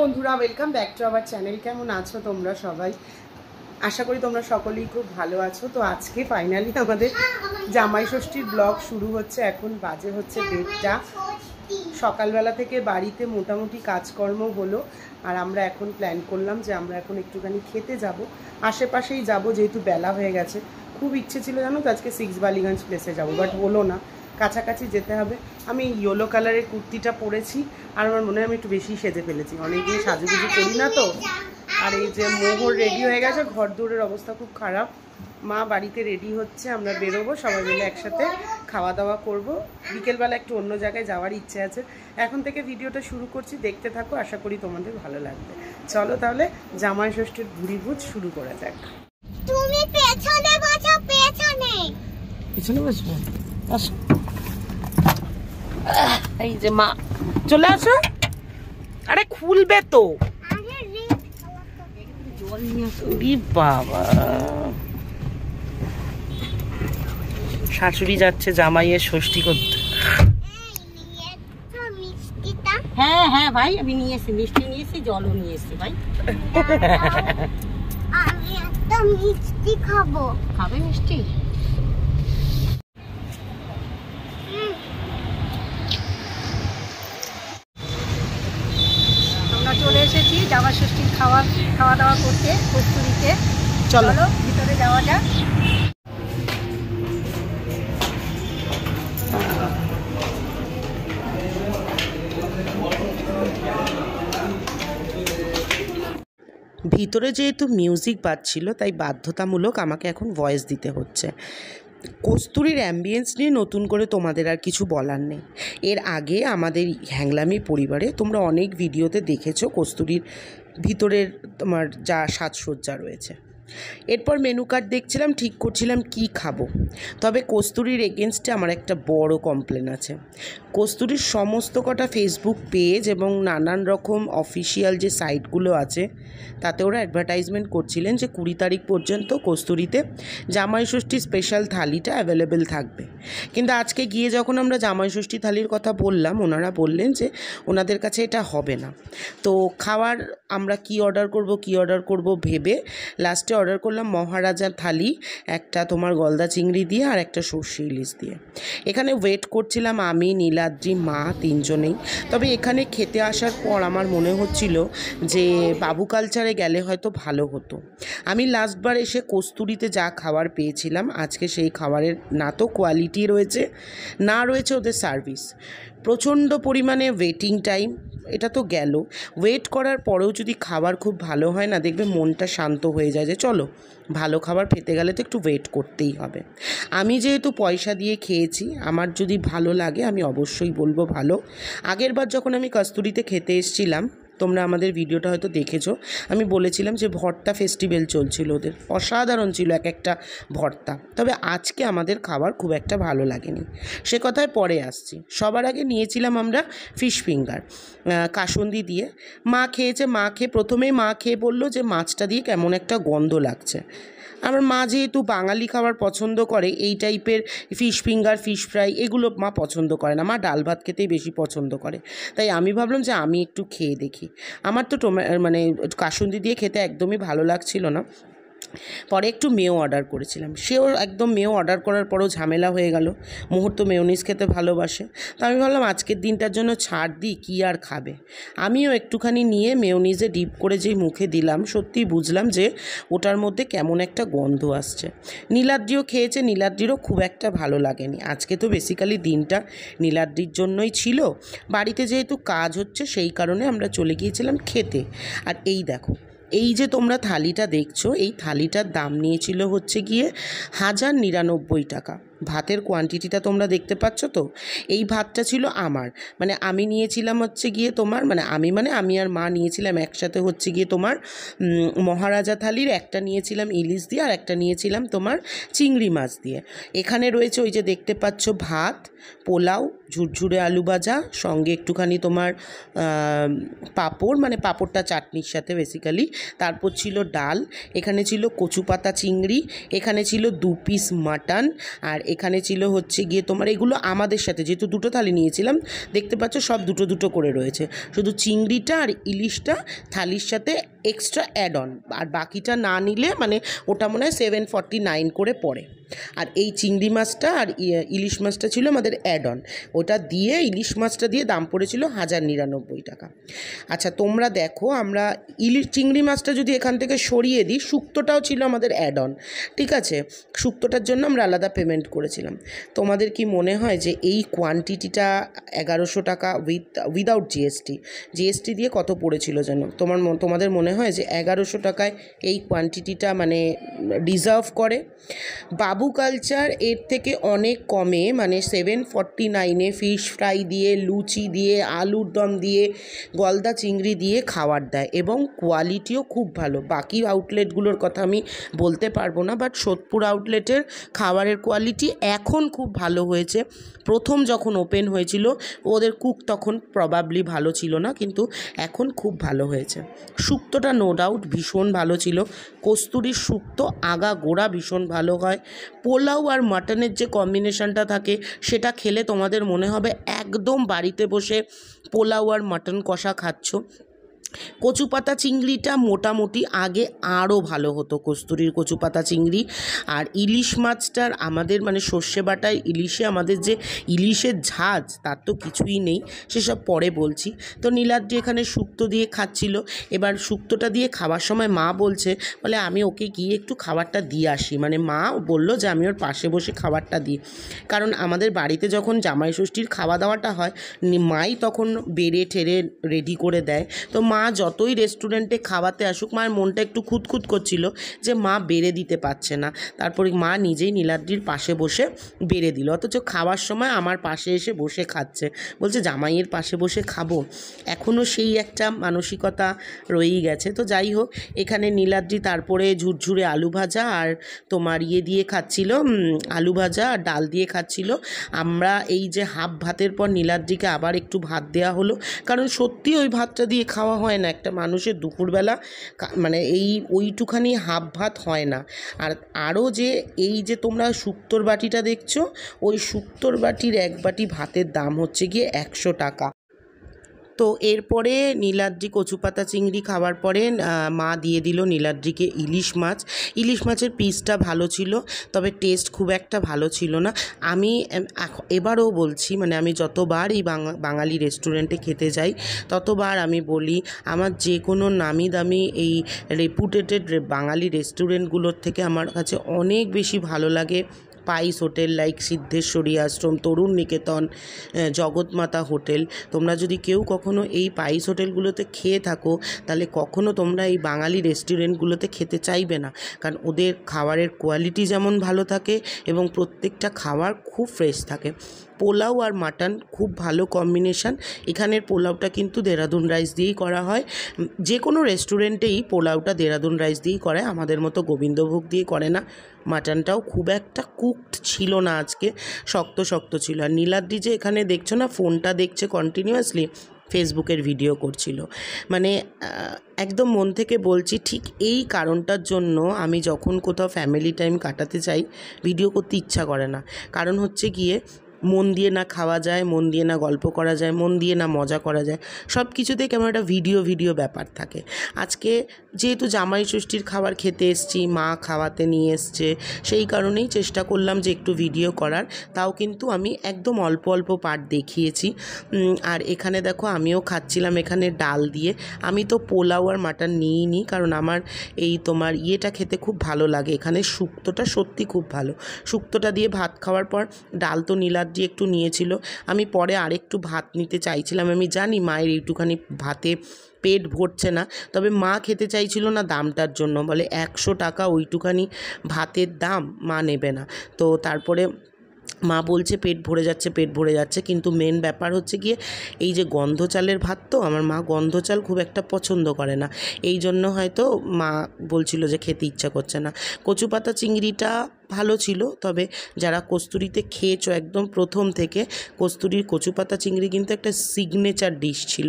বন্ধুরা welcome back to our channel কেমন আছো তোমরা সবাই আশা করি তোমরা সকলেই খুব ভালো আছো তো আজকে ফাইনালি আমাদের জামাই ষষ্ঠীর ব্লগ শুরু হচ্ছে এখন বাজে হচ্ছে দেড়টা সকালবেলা থেকে বাড়িতে মোটামুটি কাজকর্ম হলো আর আমরা এখন প্ল্যান করলাম যে আমরা এখন একটুখানি খেতে যাব আশেপাশেই যাব যেহেতু বেলা হয়ে গেছে খুব ইচ্ছে ছিল জানো তো আজকে সিক্স বালিগঞ্জ প্লেসে যাবো বাট হলো না কাছাকাছি যেতে হবে আমি ইয়েলো কালারের কুর্তিটা পরেছি আর আমার মনে হয় আমি একটু বেশি সেজে ফেলেছি অনেকদিন সাজুগুজি করি না তো আর এই যে মোহর রেডি হয়ে গেছে ঘর দূরের অবস্থা খুব খারাপ মা বাড়িতে রেডি হচ্ছে আমরা বেরোবো সবাই মিলে একসাথে খাওয়া দাওয়া করব বিকেলবেলা একটু অন্য জায়গায় যাওয়ার ইচ্ছে আছে এখন থেকে ভিডিওটা শুরু করছি দেখতে থাকো আশা করি তোমাদের ভালো লাগবে চলো তাহলে জামাই ষষ্ঠীর ভুড়িভুজ শুরু করা যাক তুমি পেছনে বসো পেছনে পেছনে বসো আসো এই যে মা চলে আসো আরে খুলবে তো শাশুড়ি যাচ্ছে জামাইয়ে ষষ্ঠী করতে হ্যাঁ হ্যাঁ ভাই আমি নিয়ে এসেছি মিষ্টি নিয়ে এসেছি জলও নিয়ে এসেছি ভাই আমি একটা মিষ্টি খাবো খাবে মিষ্টি শ্রাবণ ষষ্ঠীর খাওয়া খাওয়া দাওয়া করতে কস্তুরিতে চলো ভিতরে যাওয়া যাক ভিতরে যেহেতু মিউজিক বাজছিল তাই বাধ্যতামূলক আমাকে এখন ভয়েস দিতে হচ্ছে কস্তুরির অ্যাম্বিয়েন্স নিয়ে নতুন করে তোমাদের আর কিছু বলার নেই এর আগে আমাদের হ্যাংলামি পরিবারে তোমরা অনেক ভিডিওতে দেখেছো কস্তুরীর ভিতরের তোমার যা সাজসজ্জা রয়েছে এরপর মেনু কার্ড দেখছিলাম ঠিক করছিলাম কি খাবো তবে কস্তুরির এগেনস্টে আমার একটা বড় কমপ্লেন আছে কস্তুরির সমস্ত কটা ফেসবুক পেজ এবং নানান রকম অফিসিয়াল যে সাইটগুলো আছে তাতে ওরা অ্যাডভার্টাইজমেন্ট করছিলেন যে কুড়ি তারিখ পর্যন্ত কস্তুরিতে জামাইষষ্ঠী স্পেশাল থালিটা অ্যাভেলেবেল থাকবে কিন্তু আজকে গিয়ে যখন আমরা জামাইষষ্ঠী থালির কথা বললাম ওনারা বললেন যে ওনাদের কাছে এটা হবে না তো খাওয়ার আমরা কি অর্ডার করব কি অর্ডার করব ভেবে লাস্টে অর্ডার করলাম মহারাজার থালি একটা তোমার গলদা চিংড়ি দিয়ে আর একটা সর্ষে ইলিশ দিয়ে এখানে ওয়েট করছিলাম আমি নীলাদ্রি মা তিনজনেই তবে এখানে খেতে আসার পর আমার মনে হচ্ছিল যে বাবু কালচারে গেলে হয়তো ভালো হতো আমি লাস্টবার এসে কস্তুরিতে যা খাবার পেয়েছিলাম আজকে সেই খাবারের না তো কোয়ালিটি রয়েছে না রয়েছে ওদের সার্ভিস প্রচণ্ড পরিমাণে ওয়েটিং টাইম এটা তো গেল ওয়েট করার পরেও যদি খাবার খুব ভালো হয় না দেখবে মনটা শান্ত হয়ে যায় যে চলো ভালো খাবার পেতে গেলে তো একটু ওয়েট করতেই হবে আমি যেহেতু পয়সা দিয়ে খেয়েছি আমার যদি ভালো লাগে আমি অবশ্যই বলবো ভালো আগের বার যখন আমি কস্তুরিতে খেতে এসেছিলাম তোমরা আমাদের ভিডিওটা হয়তো দেখেছো আমি বলেছিলাম যে ভর্তা ফেস্টিভ্যাল চলছিল ওদের অসাধারণ ছিল এক একটা ভর্তা তবে আজকে আমাদের খাবার খুব একটা ভালো লাগেনি সে কথায় পরে আসছি সবার আগে নিয়েছিলাম আমরা ফিশ ফিঙ্গার কাসুন্দি দিয়ে মা খেয়েছে মা খেয়ে প্রথমেই মা খেয়ে বললো যে মাছটা দিয়ে কেমন একটা গন্ধ লাগছে আমার মা যেহেতু বাঙালি খাবার পছন্দ করে এই টাইপের ফিশ ফিঙ্গার ফিশ ফ্রাই এগুলো মা পছন্দ করে না মা ডাল ভাত খেতেই বেশি পছন্দ করে তাই আমি ভাবলাম যে আমি একটু খেয়ে দেখি আমার তো টোমা মানে কাসুন্দি দিয়ে খেতে একদমই ভালো লাগছিল না পরে একটু মেয়েও অর্ডার করেছিলাম সেও একদম মেয়েও অর্ডার করার পরেও ঝামেলা হয়ে গেল মুহূর্ত মেয়নিজ খেতে ভালোবাসে তো আমি ভাবলাম আজকের দিনটার জন্য ছাড় দিই কী আর খাবে আমিও একটুখানি নিয়ে মেয়নিজে ডিপ করে যেই মুখে দিলাম সত্যিই বুঝলাম যে ওটার মধ্যে কেমন একটা গন্ধ আসছে নীলাদ্রিও খেয়েছে নীলাদ্রিরও খুব একটা ভালো লাগেনি আজকে তো বেসিক্যালি দিনটা নীলাদ্রির জন্যই ছিল বাড়িতে যেহেতু কাজ হচ্ছে সেই কারণে আমরা চলে গিয়েছিলাম খেতে আর এই দেখো এই যে তোমরা থালিটা দেখছো এই থালিটার দাম নিয়েছিল হচ্ছে গিয়ে হাজার নিরানব্বই টাকা ভাতের কোয়ান্টিটিটা তোমরা দেখতে পাচ্ছ তো এই ভাতটা ছিল আমার মানে আমি নিয়েছিলাম হচ্ছে গিয়ে তোমার মানে আমি মানে আমি আর মা নিয়েছিলাম একসাথে হচ্ছে গিয়ে তোমার মহারাজা থালির একটা নিয়েছিলাম ইলিশ দিয়ে আর একটা নিয়েছিলাম তোমার চিংড়ি মাছ দিয়ে এখানে রয়েছে ওই যে দেখতে পাচ্ছ ভাত পোলাও ঝুরঝুরে আলু ভাজা সঙ্গে একটুখানি তোমার পাপড় মানে পাঁপড়টা চাটনির সাথে বেসিক্যালি তারপর ছিল ডাল এখানে ছিল কচু পাতা চিংড়ি এখানে ছিল দু পিস মাটন আর এখানে ছিল হচ্ছে গিয়ে তোমার এগুলো আমাদের সাথে যেহেতু দুটো থালি নিয়েছিলাম দেখতে পাচ্ছ সব দুটো দুটো করে রয়েছে শুধু চিংড়িটা আর ইলিশটা থালির সাথে এক্সট্রা অ্যাড অন আর বাকিটা না নিলে মানে ওটা মনে হয় সেভেন ফর্টি নাইন করে পড়ে আর এই চিংড়ি মাছটা আর ইলিশ মাছটা ছিল আমাদের অ্যাড অন ওটা দিয়ে ইলিশ মাছটা দিয়ে দাম পড়েছিল হাজার নিরানব্বই টাকা আচ্ছা তোমরা দেখো আমরা ইলিশ চিংড়ি মাছটা যদি এখান থেকে সরিয়ে দিই শুক্তটাও ছিল আমাদের অ্যাড অন ঠিক আছে শুক্তটার জন্য আমরা আলাদা পেমেন্ট করেছিলাম তোমাদের কি মনে হয় যে এই কোয়ান্টিটিটা এগারোশো টাকা উইথ উইদাউট জিএসটি জিএসটি দিয়ে কত পড়েছিল যেন তোমার তোমাদের মনে হয় যে এগারোশো টাকায় এই কোয়ান্টিটিটা মানে ডিজার্ভ করে বাবু আবু কালচার এর থেকে অনেক কমে মানে সেভেন ফর্টি নাইনে ফিশ ফ্রাই দিয়ে লুচি দিয়ে আলুর দম দিয়ে গলদা চিংড়ি দিয়ে খাওয়ার দেয় এবং কোয়ালিটিও খুব ভালো বাকি আউটলেটগুলোর কথা আমি বলতে পারবো না বাট সোদপুর আউটলেটের খাবারের কোয়ালিটি এখন খুব ভালো হয়েছে প্রথম যখন ওপেন হয়েছিল ওদের কুক তখন প্রবাবলি ভালো ছিল না কিন্তু এখন খুব ভালো হয়েছে শুক্তটা নো ডাউট ভীষণ ভালো ছিল কস্তুরির শুক্তো আগা গোড়া ভীষণ ভালো হয় পোলাও আর মাটনের যে কম্বিনেশনটা থাকে সেটা খেলে তোমাদের মনে হবে একদম বাড়িতে বসে পোলাও আর মাটন কষা খাচ্ছ কচু পাতা চিংড়িটা মোটামুটি আগে আরও ভালো হতো কস্তুরির কচু পাতা চিংড়ি আর ইলিশ মাছটার আমাদের মানে সর্ষে বাটায় ইলিশে আমাদের যে ইলিশের ঝাঁজ তার তো কিছুই নেই সেসব পরে বলছি তো নীলাদ্রি এখানে শুক্তো দিয়ে খাচ্ছিল এবার শুক্তোটা দিয়ে খাওয়ার সময় মা বলছে বলে আমি ওকে গিয়ে একটু খাবারটা দিয়ে আসি মানে মা বললো যে আমি ওর পাশে বসে খাবারটা দিই কারণ আমাদের বাড়িতে যখন জামাই ষষ্ঠীর খাওয়া দাওয়াটা হয় মাই তখন বেড়ে ঠেড়ে রেডি করে দেয় তো মা মা যতই রেস্টুরেন্টে খাওয়াতে আসুক মায়ের মনটা একটু খুঁতখুত করছিল যে মা বেড়ে দিতে পারছে না তারপরে মা নিজেই নীলাদ্রির পাশে বসে বেড়ে দিল অথচ খাওয়ার সময় আমার পাশে এসে বসে খাচ্ছে বলছে জামাইয়ের পাশে বসে খাবো এখনও সেই একটা মানসিকতা রয়েই গেছে তো যাই হোক এখানে নীলাদ্রি তারপরে ঝুরঝুরে আলু ভাজা আর তোমার ইয়ে দিয়ে খাচ্ছিল আলু ভাজা আর ডাল দিয়ে খাচ্ছিল আমরা এই যে হাফ ভাতের পর নীলাদ্রিকে আবার একটু ভাত দেওয়া হলো কারণ সত্যি ওই ভাতটা দিয়ে খাওয়া হয় হয় না একটা মানুষের দুপুরবেলা মানে এই ওইটুখানি হাফ ভাত হয় না আর আরও যে এই যে তোমরা শুক্তোর বাটিটা দেখছো ওই শুক্তোর বাটির এক বাটি ভাতের দাম হচ্ছে গিয়ে একশো টাকা তো এরপরে নীলাদ্রি কচুপাতা চিংড়ি খাওয়ার পরে মা দিয়ে দিল নীলাদ্রিকে ইলিশ মাছ ইলিশ মাছের পিসটা ভালো ছিল তবে টেস্ট খুব একটা ভালো ছিল না আমি এবারও বলছি মানে আমি যতবার এই বাঙালি রেস্টুরেন্টে খেতে যাই ততবার আমি বলি আমার যে কোনো নামি দামি এই রেপুটেটেড বাঙালি রেস্টুরেন্টগুলোর থেকে আমার কাছে অনেক বেশি ভালো লাগে spice hotel like Siddheshwari Ashram Tarun Niketan Jagatmata hotel তোমরা যদি কেউ কখনো এই পাইস হোটেলগুলোতে খেয়ে থাকো তাহলে কখনো তোমরা এই বাঙালি রেস্টুরেন্টগুলোতে খেতে চাইবে না কারণ ওদের খাবারের কোয়ালিটি যেমন ভালো থাকে এবং প্রত্যেকটা খাবার খুব ফ্রেশ থাকে পোলাও আর মাটন খুব ভালো কম্বিনেশান এখানের পোলাওটা কিন্তু দেরাদুন রাইস দিয়েই করা হয় যে কোনো রেস্টুরেন্টেই পোলাওটা দেরাদুন রাইস দিয়েই করে আমাদের মতো গোবিন্দভোগ দিয়ে করে না মাটনটাও খুব একটা কুকড ছিল না আজকে শক্ত শক্ত ছিল আর নীলাদ্রি যে এখানে দেখছো না ফোনটা দেখছে কন্টিনিউয়াসলি ফেসবুকের ভিডিও করছিল মানে একদম মন থেকে বলছি ঠিক এই কারণটার জন্য আমি যখন কোথাও ফ্যামিলি টাইম কাটাতে চাই ভিডিও করতে ইচ্ছা করে না কারণ হচ্ছে গিয়ে মন দিয়ে না খাওয়া যায় মন দিয়ে না গল্প করা যায় মন দিয়ে না মজা করা যায় সব কিছুতেই কেমন একটা ভিডিও ভিডিও ব্যাপার থাকে আজকে যেহেতু জামাই ষষ্ঠীর খাবার খেতে এসছি মা খাওয়াতে নিয়ে এসছে সেই কারণেই চেষ্টা করলাম যে একটু ভিডিও করার তাও কিন্তু আমি একদম অল্প অল্প পার্ট দেখিয়েছি আর এখানে দেখো আমিও খাচ্ছিলাম এখানে ডাল দিয়ে আমি তো পোলাও আর মাটন নিই নি কারণ আমার এই তোমার ইয়েটা খেতে খুব ভালো লাগে এখানে শুক্তোটা সত্যি খুব ভালো শুক্তটা দিয়ে ভাত খাওয়ার পর ডাল তো নীলা দিয়ে একটু নিয়েছিল আমি পরে আরেকটু ভাত নিতে চাইছিলাম আমি জানি মায়ের এইটুখানি ভাতে পেট ভরছে না তবে মা খেতে চাইছিল না দামটার জন্য বলে একশো টাকা ওইটুখানি ভাতের দাম মা নেবে না তো তারপরে মা বলছে পেট ভরে যাচ্ছে পেট ভরে যাচ্ছে কিন্তু মেন ব্যাপার হচ্ছে গিয়ে এই যে গন্ধ চালের ভাত তো আমার মা গন্ধ চাল খুব একটা পছন্দ করে না এই জন্য হয়তো মা বলছিল যে খেতে ইচ্ছা করছে না কচু পাতা চিংড়িটা ভালো ছিল তবে যারা কস্তুরিতে খেয়েছো একদম প্রথম থেকে কস্তুরির কচুপাতা চিংড়ি কিন্তু একটা সিগনেচার ডিশ ছিল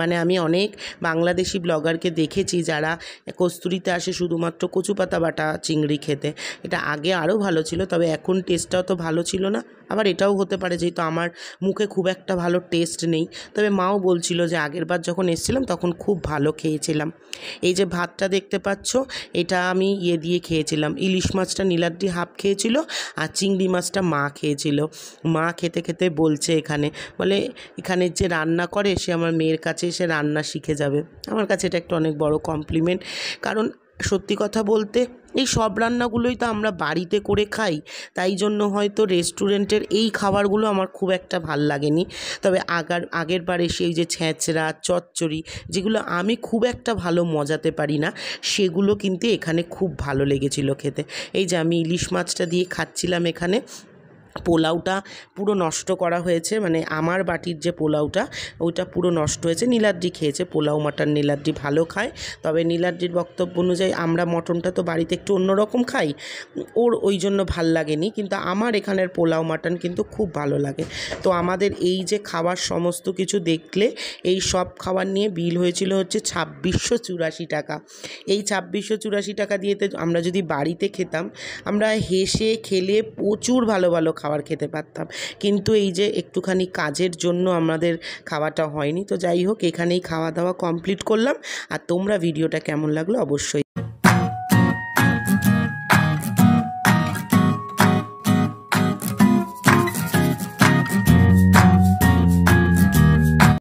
মানে আমি অনেক বাংলাদেশি ব্লগারকে দেখেছি যারা কস্তুরিতে আসে শুধুমাত্র কচুপাতা বাটা চিংড়ি খেতে এটা আগে আরও ভালো ছিল তবে এখন টেস্টটাও তো ভালো ছিল না আবার এটাও হতে পারে যেহেতু আমার মুখে খুব একটা ভালো টেস্ট নেই তবে মাও বলছিল যে আগের বার যখন এসেছিলাম তখন খুব ভালো খেয়েছিলাম এই যে ভাতটা দেখতে পাচ্ছ এটা আমি ইয়ে দিয়ে খেয়েছিলাম ইলিশ মাছটা নীলাদ্রি হাফ খেয়েছিল আর চিংড়ি মাছটা মা খেয়েছিল মা খেতে খেতে বলছে এখানে বলে এখানে যে রান্না করে সে আমার মেয়ের কাছে এসে রান্না শিখে যাবে আমার কাছে এটা একটা অনেক বড় কমপ্লিমেন্ট কারণ সত্যি কথা বলতে এই সব রান্নাগুলোই তো আমরা বাড়িতে করে খাই তাই জন্য হয়তো রেস্টুরেন্টের এই খাবারগুলো আমার খুব একটা ভাল লাগেনি তবে আগার আগের বারে সেই যে ছেঁচড়া চচ্চড়ি যেগুলো আমি খুব একটা ভালো মজাতে পারি না সেগুলো কিন্তু এখানে খুব ভালো লেগেছিল খেতে এই যে আমি ইলিশ মাছটা দিয়ে খাচ্ছিলাম এখানে পোলাওটা পুরো নষ্ট করা হয়েছে মানে আমার বাটির যে পোলাওটা ওইটা পুরো নষ্ট হয়েছে নীলাদ্রি খেয়েছে পোলাও মাটন নীলাদ্রি ভালো খায় তবে নীলাদ্রির বক্তব্য অনুযায়ী আমরা মটনটা তো বাড়িতে একটু অন্যরকম খাই ওর ওই জন্য ভাল লাগেনি কিন্তু আমার এখানের পোলাও মাটন কিন্তু খুব ভালো লাগে তো আমাদের এই যে খাবার সমস্ত কিছু দেখলে এই সব খাবার নিয়ে বিল হয়েছিল হচ্ছে ছাব্বিশশো চুরাশি টাকা এই ছাব্বিশশো চুরাশি টাকা দিয়েতে আমরা যদি বাড়িতে খেতাম আমরা হেসে খেলে প্রচুর ভালো ভালো খাবার খেতে পারতাম কিন্তু এই যে একটুখানি কাজের জন্য আমাদের খাওয়াটা হয়নি তো যাই হোক এখানেই খাওয়া দাওয়া কমপ্লিট করলাম আর তোমরা ভিডিওটা কেমন লাগলো অবশ্যই